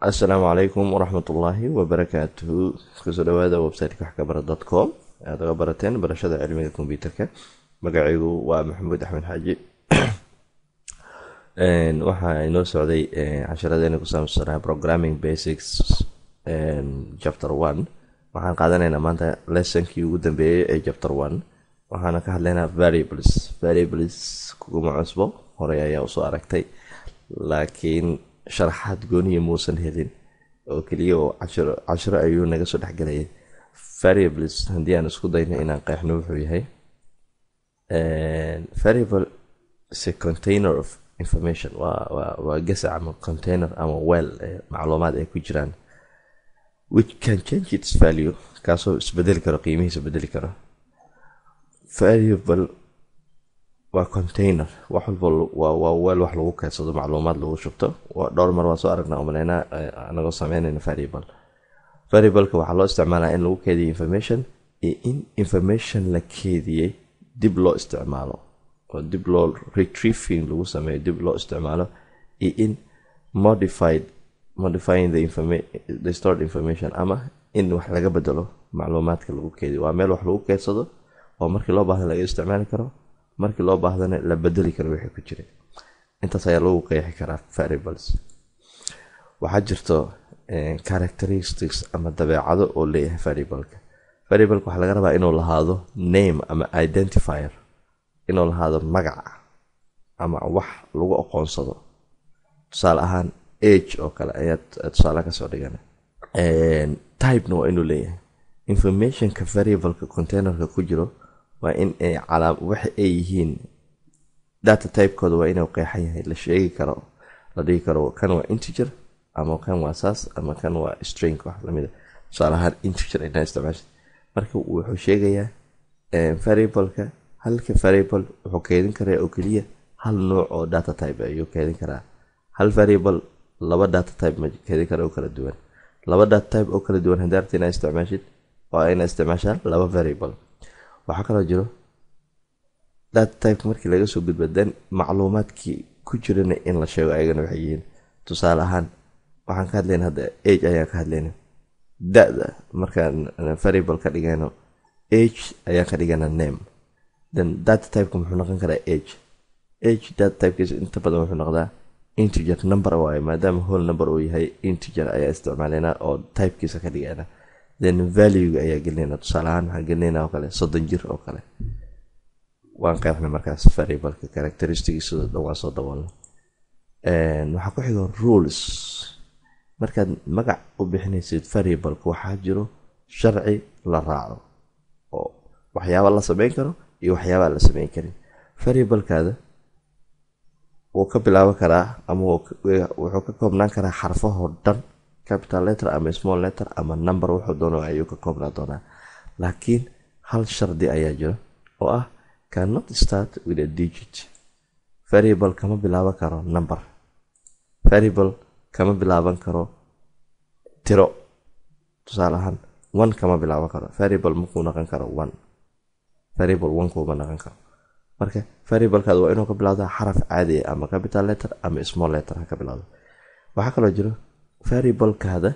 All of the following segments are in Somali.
assalaamu calaykum waraxmat ullaahi wabarakaatuhu iska dhawaada websiteka wax ka com aad aada uga barateen barashada cilmiga kombyuterka magacaygu waa maxamuud axmed xaaji waxaa inoo socday casharadeena ku saabsanaa programming basics chapter one waxaan qaadanaynaa maanta lessonkii ugu dambeeyey ee chapter one waxaana ka hadlaynaa variables variables kuguma cusbo horey ayaa usoo aragtay laakiin sharaxaad gooniya muusan helin oo keliya oo cashiro ayuu naga soo dhexgelaya variables haddii aan isku dayno inaan qeexno wuxuu yahay eh, variable se container of information waa waa gasac ama container ama weel eh, macluumaad ay ku jiraan which can change its value kaasoo isbedeli karo qiimihiisa bedeli karo variable waa container wax walba waa weel wax lagu keedsado macluumaad lagu shubto dhowr mar waan soo aragnaa umaleynaa eh, anagoo sameynayna variable variableka waxaa loo isticmaalaa in lagu keediyo information iyo in information la keediyey dib loo isticmaalo oo dib loo retrieving lagu sameeyo dib loo isticmaalo iyo in modified modifying the stored information ama in wax laga bedelo macluumaadka lagu keediyo waa meel wax lagu keedsado oo markii loo baahda laga isticmaali karo markii loo baahdana la bedeli karo wixii ku jira intaas ayaa lagu qeexi karaa variables waxaa jirto eh, characteristics ama dabeecado oo leeyahay variableka variableka waxaa laga rabaa inuu lahaado name ama identifier inuu lahaado magac ama wax lagu aqoonsado tusaale ahaan age oo kale ayaa tusaale kasoo dhigana eh, typena waa inuu leeyahay informationka variableka containerka ku jiro waa in ay waxa ay yihiin data tybekooda waa inuu qeexan yahay la sheegi karo la dhigi karo kan waa integer ama kan waa sas ama kan waa string wax lamida ah. tusaale ahaan integer inaa isticmaasha marka wuxuu sheegayaa eh, variableka halka variable wuxuu keedin karaa oo keliya hal nooc oo data type ayuu keedin karaa hal variable laba data type ma keedin kara oo kala duwan laba data type oo kala duwan haddaarta inaa isticmaashid waa inaa isticmaashaan laba variable waxaa kaloo jiro dattype markii laga soo gudba dan macluumaadkii ku jirana in la sheego ayagana waxay yihiin tusaale ahaan waxaan ka hadlayna hadda age ayaan ka hadlayna da-da markaan variable ka dhigayno age ayaan ka dhigayna name then typeka muxuu noqon karaa age age typekiisa inta badan wuxuu noqdaa integer number waayo maadaama hol number uu yahay integer ayaa isticmaalanaa oo typekiisa ka dhigayna then valuega ayaa gelinayna tusaaleahaan waxaan gelinayna oo kale soddon jir oo kale waan qeybna markaas variableka characteristigiiso dhan waan soo daboolna waxaa ku xigo rules markaad magac u bixinaysid variableka waxaa jiro sharci la raaco oo waxyaaba la sameyn karo iyo waxyaaba la sameyn karin variablekaada wuu ka bilaaban karaa ama wuxuu ka koobnaan karaa xarfahoo dhan capital letter ama small letter ama number wuxuu doono ayuu ka koobnaa doonaa laakiin hal shardi ayaa jira oo ah cannot start with a digit variable kama bilaaban karo number variable kama bilaaban karo tiro tusaale ahaan one kama bilaaban karo variable makuu naqan karo one variable one kuma naqan karo marka variablekaad waa inuu ka bilowda xaraf caadi ah ama capital letter ama small letter ha ka bilowdo waxaa kaloo jiro variablekaada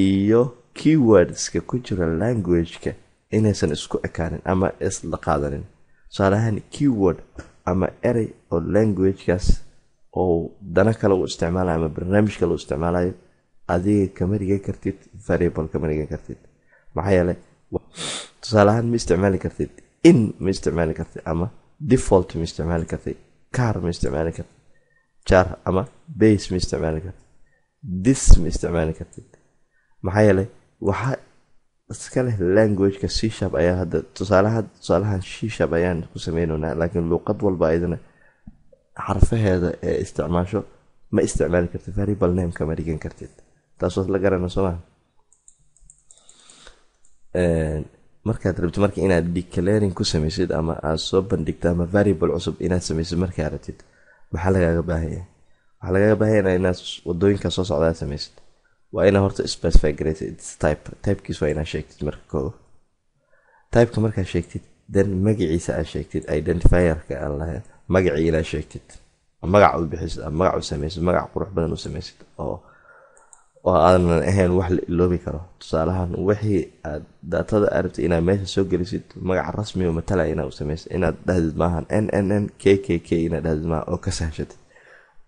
iyo keywordska ku jira languageka inaysan isku ekaanin ama isla qaadanin tusaale ahaan keyword ama erey oo languagekaas oo dana kale u isticmaalayo ama barnaamij kale u isticmaalayo adiga kama dhigan kartid variable kama dhigan kartid maxaa yeele tusaale ahaan ma isticmaali kartid in ma isticmaali kartid ama default ma isticmaali kartid car ma isticmaali kartid jar ama base ma isticmaali kartid this ma isticmaali kartid maxaa yeelay waxaa iska leh languageka c sharp ayaa hadda tusaalaha tusaalahan c sharp ayaan ku sameynaynaa laakiin luuqad walba iyadana xarfaheeda ee isticmaasho ma isticmaali kartid variable name kama dhigan kartid taasoo la garana soo maha markaad rabtid marka inaad declaring ku samaysid ama aada soo bandhigto ama variable cusub inaad samaysid markaa rabtid maxaa lagaaga baahaya waxaa lagaga baahayana inaad wadooyinka soo socdaa samaysid waa inaa horta specify typekiis waa inaa sheegtid marka koow typeka markaa sheegtid den magaciisa aa sheegtid identifierka aan lahayn magacii inaa sheegtid magac u bixisid magac u samaysid magac qurux badan u samaysid oo oo aadan ahayn wax la iloobi karo tusaalahaan wixii aad daatada aad rabtay inaad meesha soo gelisid magaca rasmiga matalaya inaad u samaysid inaad dhahdid maahan n n n k k k inaad dhahdid maaha oo ka sahashatid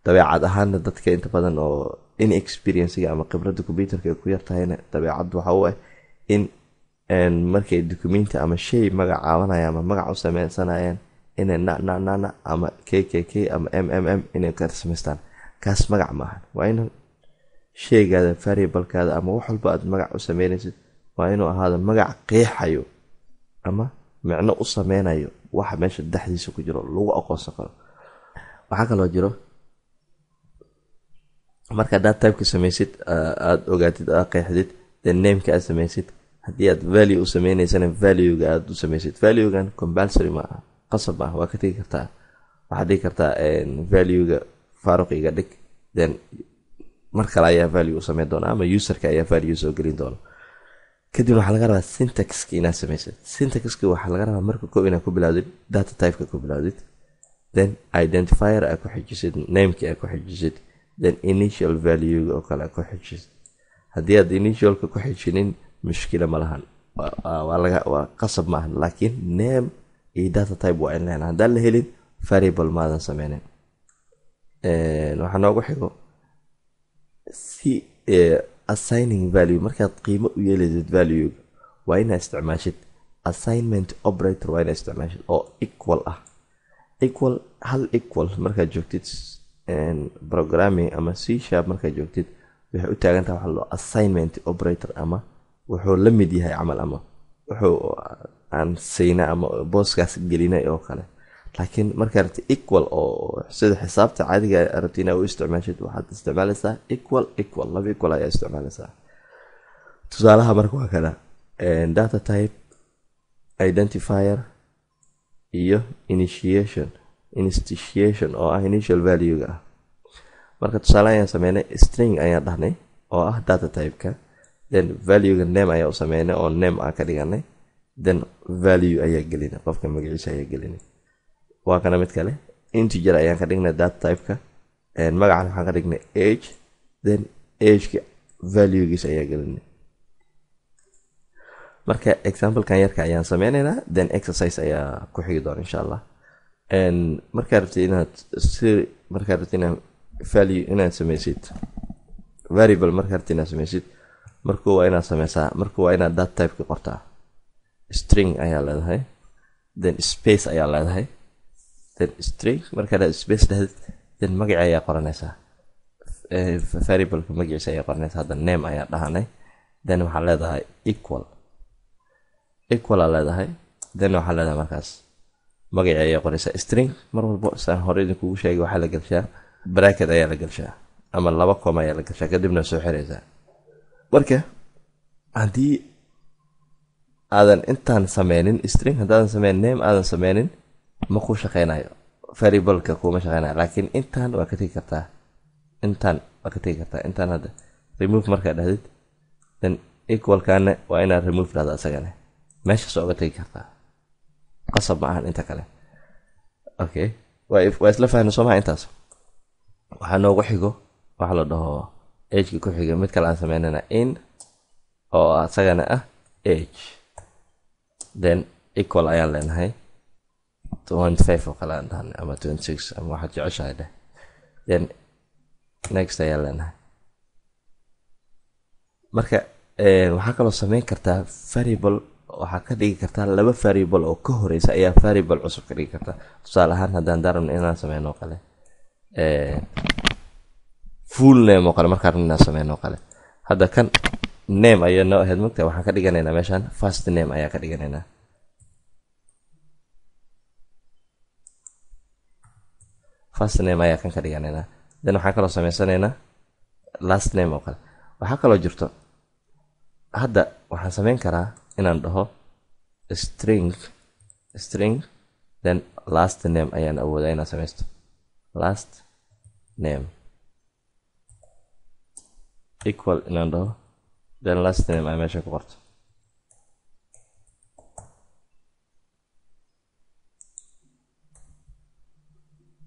dabeecad ahaanna dadka inta badan oo inexperiencega ama khibrada computerka ay ku yartahayna dabeecad waxa u ah eh in markay dukumenti ama shay magacaabanaya ama magac u sameysanayaan inay nananana ama k k k ama m m m inay samaystaan kaas magac maaha waa in sheegaada variablekaada ama wax walba aad magac u sameynaysid waa inuu ahaada magac qeexayo ama micno u sameynayo waxa meesha dhexdiisa ku jiro lagu aqoonsan karo waxaa kaloo jiro marka adaad tybeka samaysid aad ogaatid o aad qeexdid de nameka aad samaysid haddii aad value u sameynaysana valuega aad u samaysid valuegan compulsory maaha qasab maaha waa ka tegi kartaa waxaad dhigi kartaa valuega faaruq dhig then mar kale ayaa value u sameyn doona ama userka ayaa value soo gelin doona kadib waxaa laga rabaa syntaxki inaad samaysid syntaxki waxaa laga rabaa marka kow inaad ku bilaawdid data typeka ku bilaawdid then identifier aad ku xijisid nameki aad ku xijisid then initial valuega oo kale ku xijisa haddii aad initialka ku xijinin mushkila ma lahan waa qasab maahan laakiin name iyo data type waa in lehna haddaan la helin variable maadan sameynin waxaa noogu xigo si eh, assigning value markaad qiimo u yeelaysad valuega waa inaad isticmaashid assignment operator waa inaad isticmaashid oo equal ah equal hal equal markaad joogtid programming ama c sharp markaad joogtid waxay u taagantaha waxa loo assignment operator ama wuxuu la mid yahay camal ama wuxuu aan sayna ama booskaas gelinay oo kale laakiin markaa rabti equal oo sida xisaabta caadiga rabti inaa u isticmaashid waxaad isticmaalaysaa equal equal laba equal ayaa isticmaalaysaa tusaalaha marka waa kana data type identifier iyo initiation institiation oo ah initial valuega ah marka tusaale ayaan sameynay string ayaan dhahnay oo ah data typeka then valuega name ayaa u sameynay oo name aan ka dhiganay then value ayaa gelina qofka magaciisa ayaa gelina waa kana mid kale integer ayaan ka dhignay data typeka magacan waxaan ka dhignay age then ageka valuegiis ayaa gelina marka examplekan yarka ayaan sameyneynaa then exercise ayaa ku xigi doona insha allah markaa rabtid inaad si markaa rabtid inaad value inaad sameysid variable markaa rabtid inaad sameysid marku waa inaad sameysaa marku waa inaad dat typeka qortaa string ayaa leedahay then space ayaa leedahay then string markaa space dhahd then magac ayaa qoranaysaa eh, variableka magaciisa ayaa qoranaysaa hadda name ayaa dhahanay then waxaa leedahay equal equala leedahay then waxaa leedahay markaas magaca ayaa qoreysa string mar walbo saan hore idin kugu sheegay waxaa la galshaa baraket ayaa la galshaa ama laba koom ayaa la galshaa kadibna soo xiraysaa marka haddii aadan intaan sameynin string haddaadan sameynin name aadan sameynin ma ku shaqeynayo variableka kuma shaqeynayo laakiin intaan waa ka tegi kartaa intaan waa ka tegi kartaa intaan hadda remove markaa dhahdid then equalkaana waa inaad remove dhahda asagane meeshaas waa uga tegi kartaa qasab ma ahan inta kale okay waa isla fahna maha intaas waxaa noogu xigo waxa la dhaho ejka ku xiga mid kale aan sameynana in oo isagana ah age then equal ayaan leenahay twenty five oo kale aan dhahan ama twenty six ama waxaad jeceshahay dheh then next ayaan leenahay marka eh, waxaa kaloo sameyn kartaa variable waxaa ka dhigi kartaa laba variable oo ka horeysa ayaa variable cusub ka dhigi kartaa tusaale ahaan haddaan daarabno inaan sameyno kale eh, full name oo kale markaa rabno inaan sameyno kale hadda kan name ayaa noo ahayd mogta waxaan ka dhiganaynaa meeshaan first name ayaa ka dhiganaynaa first name ayaa kan ka dhiganaynaa then waxaan kaloo sameysanaynaa last name oo kale waxaa kaloo jirto hadda waxaan sameyn karaa inaan dhaho string string then last name ayaan awoodaa inaan samaysto last name equal inaan dhaho then last name ay meesha ku qorto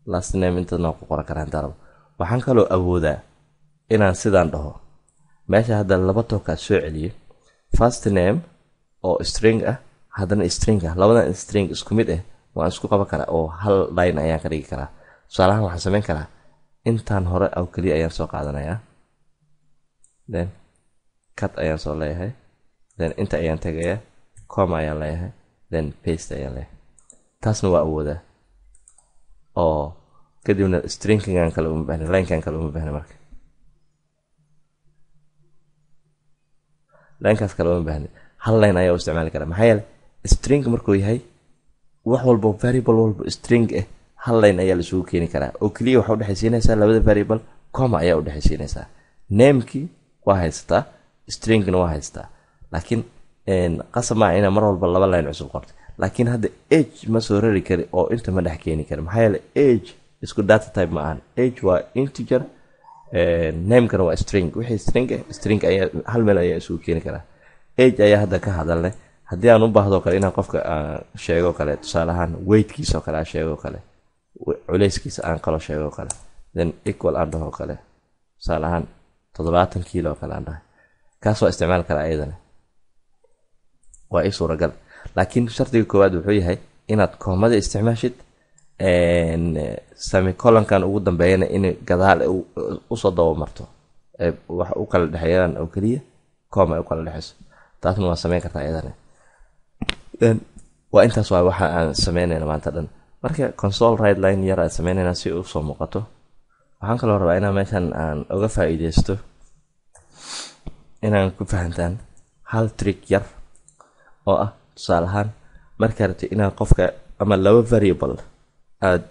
last name intadna ku qoran karaa intaa rabo waxaan kaloo awoodaa inaan sidaan dhaho meesha hadda laba tokaad soo celiyo first name oo string ah haddana string ah labadan string isku mid ah waan isku qaban karaa oo hal line ayaan ka dhigi karaa tusaalahaan waxaan samayn karaa intaan hore aw keliya ayaan soo qaadanayaa then cut ayaan soo leeyahay then inta ayaan tegayaa coma ayaan leeyahay then paste ayaan leeyahay taasna waa awoodaa oo kadibna strinkingaan kale uma bahna linekan kale uma bahna marka linekaas kale uma bahna hal line ayaa u isticmaali karaa maxaa yeele string markuu yahay wax walbo variable walbo string ah eh, hal line ayaa laisugu keeni karaa oo keliya waxa udhexaysiinaysaa labada variable coma ayaa udhexaysiinaysaa namekii waa haystaa stringna waa haystaa laakiin qasabmaa inaa mar walba laba line cusub qortay laakiin hadda age ma soo rari kari oo inta ma dhex keeni kari maxaa yeele age isku data type ma ahan age waa integer eh, namekana waa string wixii string ah string ayaa hal meel ayaa isugu keeni karaa age ayaa hadda ka hadalnay haddii aan u baahdo kale inaan qofka aan ah, sheego kale tusaale ahaan weydkiisaoo kale aan sheego kale culeyskiisa aan kalo sheego kale then equal aan dhahoo kale tusaale ahaan toddobaatan kiilo kale aan dhahay kaas isticmaal kale ayadana waa ii suuragal laakiin shardiga koowaad wuxuu yahay inaad koomada isticmaashid samicolonkan ugu dambeeyana in gadaal usoo dabo marto wax u kala dhexeeyaan oo keliya koom ay u kala dhexeyso taasna waa sameyn kartaa iyadan waa intaas waa waxa aan sameynayna maanta dhan marka consol line yar aad sameynayna si usoo muuqato waxaan kaloo rabaa inaan meeshan aan uga faa-iideysto inaan ku fahantaan hal trick yar oo ah tusaale ahaan markaa rabti inaad qofka ama laba variable aada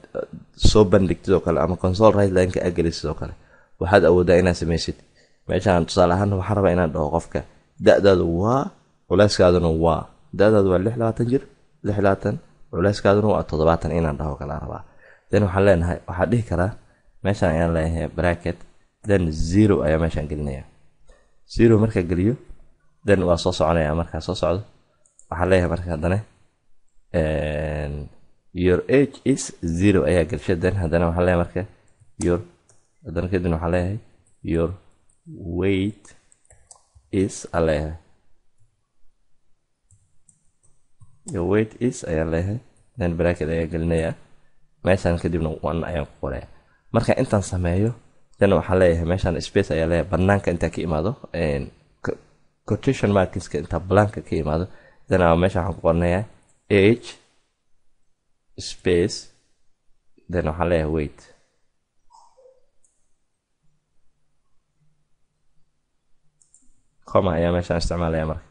soo bandhigtid oo kale ama consol ridelineka aad gelisid oo kale waxaad awooddaa inaad sameysid meeshaan tusaale ahaan waxaan rabaa inaan dhaho qofka dadaadu waa culeyskaaduna waa dadaadu waa lix labaatan jir lix labaatan culeyskaaduna waa toddobaatan inaan dhaho kala rabaa then waxaan leenahay waxaa dhihi karaa meeshaan ayaan leenahay bracket then zero ayaa meeshaan gelinaya zero markaa geliyo then waa soo soconaya markaa soo socdo waxaan leeyahay marka haddana eh, your age is zero ayaa gelsha then haddana waxaan leeyahay marka your haddana kadibna waxaan leeyahay your weight is a leeyahay wait is ayaan leeyahay then bracket ayaa gelinayaa meeshaan kadibna one ayaan ku qoraya marka intaan sameeyo then waxaa leeyahay meeshaan space ayaa leeyahay banaanka intaa ka imaado quotation markiska intaa blanka ka imaado then aa waxaan ku qornayaa age space then waxaa leeyahay wait qoma ayaa meeshaan isticmaalaya marka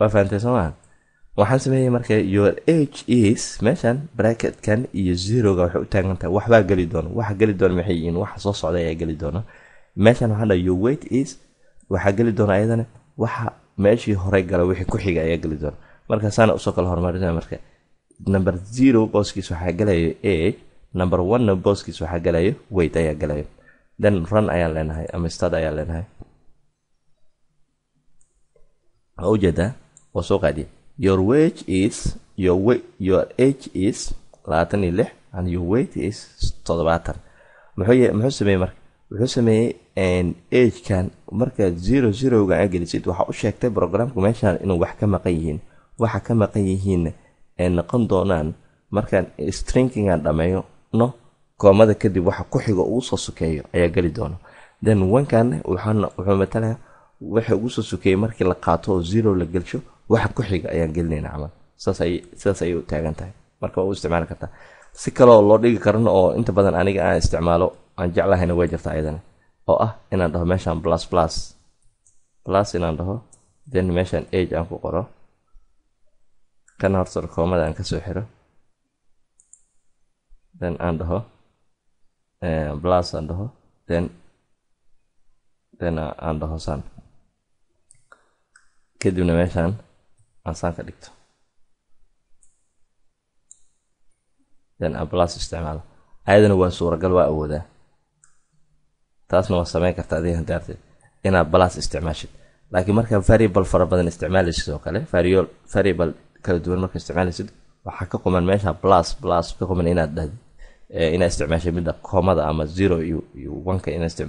waa fahamtay soo maha waxaan sameeyey marka your age is meeshaan bracketkan iyo zeroga waxay u taagantahay waxbaa geli doona waxa geli doona maxay yihiin waxa soo socda ayaa geli doona meeshaan waxaan dhaha your weight is waxaa geli doona ayadana waxa meeshii horey gala wixii ku xiga ayaa geli doona marka saana usoo kala horumarina marka number zero booskiis waxaa galayo age eh? number one-na booskiis waxaa weight ayaa galayo dan run ayaa leenahay ama stad ayaa leenahay waa waa soo qaadiya your wage is your, your age is labaatan iyo lix and your weight is toddobaatan muxuu sameeyey marka wuxuu sameeyey agekan markaad zero zeroga a gelisid waxaa u sheegtay brograamku meeshaan inuu wax ka maqan yihiin waxa ka maqan yihiin ay noqon doonaan markaan strinkingan dhammeeyo no koomada kadib waxa ku xigo ugu soo sokeeyo ayaa geli doono then wankan wuxuu matalayaa waxa ugu soo sokeeyey markii la qaato oo zero la gelsho waxa ku xiga ayaan gelinayna camal sidaas ayay u taagan tahay marka waa u isticmaali kartaa si kaleoo loo dhigi karana oo inta badan aniga aan isticmaalo aan jeclahayna waa jirta ayadana oo ah inaan dhaho meeshaan plus plus plus inaan dhaho then meeshaan age aan ku qoro kan horta koomada aan kasoo xiro then aan dhaho uh, eh, plus aan dhaho then then aan dhaho saan kadibna meeshaan aan saan ka dhigto then aan plus isticmaalo ayadana waa suuragal waa awoodaa taasna waa sameyn karta adiga handaarteed inaad plus isticmaashid laakiin markaa variable fara badan isticmaalaysid oo kale variable kala duwan marka isticmaalaysid waxaa ka quman meesha plus plus ka quman inaad dhahdi inaad isticmaashay mida komada ama zero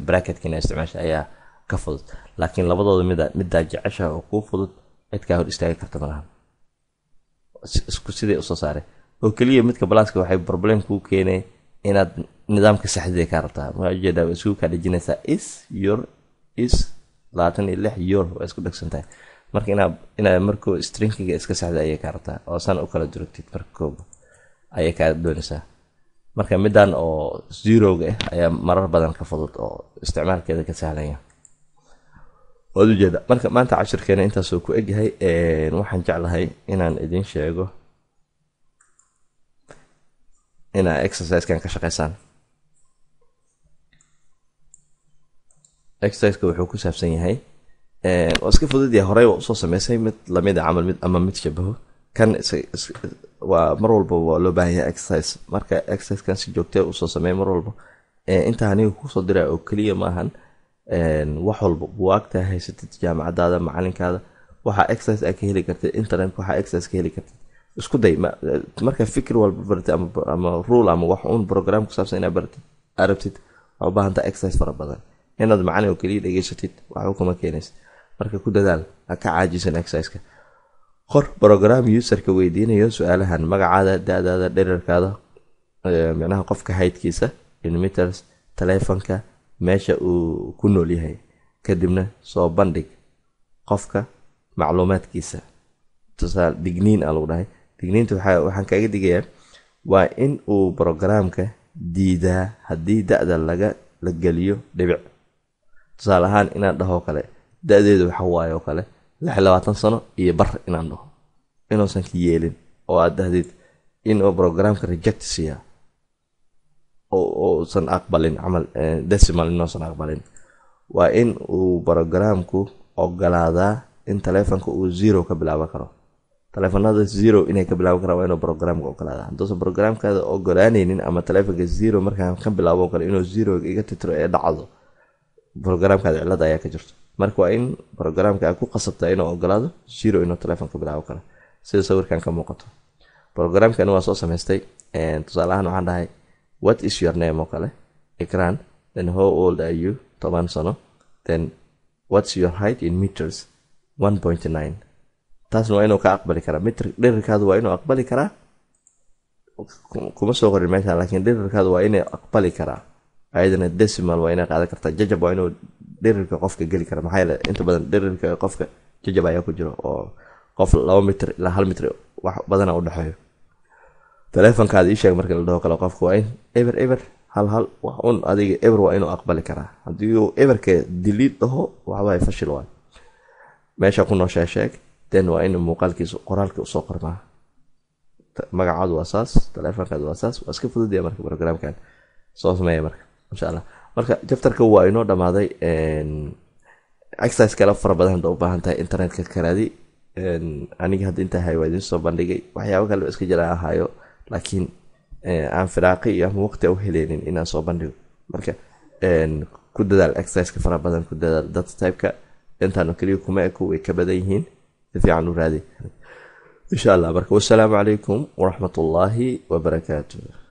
bracket inaa isticmaashay ayaa ka fudud laakiin labadooda mida middaa jeceshaha oo kuu fudud cidkaa hor istaagi karta malaha isku siday usoo saaray oo keliya midka balaaska waxay problem kuu keenay inaad nidaamka saxdiday kaa rabtaa maxaa waa isku kaa dhejinaysaa is your is labaatan iyo lix your waa isku dhegsantahay marka inaa inaa markoo strinkiga iska saxda ayay kaa rabtaa oo san u kala durugtid marka kooba ayay kaa doonaysaa marka midan oo zerowga ah eh, ayaa marar badan ka fudud oo isticmaalkeeda ka sahlaya waad ujeeda marka maanta cashirkeena intaasoo ku egyahay waxaan jeclahay inaan idin sheego inaa exercisekan ka shaqeysaan exerciseka wuxuu ku saabsan yahay waa iska fudud horey waa usoo sameysay mid lamida ah camal mid ama mid shabaho kan waa mar walba waa loo baahan yahay exercise marka exercisekan si joogtee ah usoo sameeya mar walba intaa aniga kusoo diraa oo keliya maahan wax walba buwaagta haysatid jaamacadaada macalinkaada waxaa exercise aa ka heli kartid internet waxaa exercise ka heli kartid isku day markaa fikir walba baratid ama rule ama wax uun program kusaabsan inaa baratid arabtid waxaa u baahantaa exercise fara badan inaad macalin oo keliya dhegeysatid waxba kuma keenaysa marka ku dadaal ha ka caajisan exerciseka qor brogram userka weydiinayo su-aalahan magacaada da-daada dherarkaada micnaha qofka haydkiisa inmeters taleefanka meesha uu ku nool yahay kadibna soo bandhig qofka macluumaadkiisa tusaale digniin a lagu dhahay digniinta waxaan kaaga digayaa waa in uu brograamka diidaa haddii da-da laga la geliyo dhibic tusaale ahaan inaan dhahoo kale da-deedu waxa waayo kale lix labaatan sano iyo bar inaan dhaho inuusan ka yeelin oo aad dahdid inuu brograamka reject siiya uusan aqbalin camal decimal inuusan aqbalin waa in uu brograamku ogolaadaa in taleefonka uu zero ka bilaaban karo taleefanada zero inay ka bilaaban karaan waa inuu brograamka ogolaada hadduusan brograamkaada ogolaanaynin ama taleefonka zero markaan ka bilaabo kale inuu zero iga titiro ee dhacdo brograamkaada cilada ayaa ka jirto marka waa in programka aad ku qasabtaa inuu ogolaado jiro inuu telefoonka bilaabo kara sida sawirkan ka muuqato brograamkani waa soo samaystay ahaan waxaan dhahay what is your name oo kale ikran then how old are you toban sano then what's your height in meters one point nine taasna waa inuu ka aqbali karaa mitr dhirirkaadu waa inuu aqbali karaa kuma soo qorin meesha lakiin dhirirkaadu waa inay aqbali karaa ayadana decimal waa inay qaadan kartaa jajab waa inuu dhirirka qofka geli kara maxaa yeele inta badan dhirirka qofka jajab ayaa ku jiro oo qof laba mitr ilaa hal mitr wax badana u dhexeeyo taleefonkaada ii sheeg marka la dhaho kale qofka waa in eber eber hal hal wax un adiga eber waa inuu aqbali karaa haddii uu eberka diliid dhaho waxbaa fashil waay meesha kunoo sheesheeg den waa in muuqaalkiisu qoraalkii usoo qormaa magacaadu waa saas taleefonkaadu waa saas waa iska fududaya marka brograamkan soo sameeya marka insha allah marka jaftarka waa inoo dhammaaday exercise kale fara badan hadda u baahan tahay internetka karadi aniga hadda intaa hay waa idiin soo bandhigay waxyaabo kaleba iska jira ahaayo laakiin aan firaaqi iyo ama waqti u heleynin inaan soo bandhigo marka ku dadaal exerciseka fara badan ku dadaal data typeka intaanu keliya kuma eku way ka badan yihiin si fiican u raadi insha allah marka wasalaamu calaykum waraxmatullaahi wabarakaatu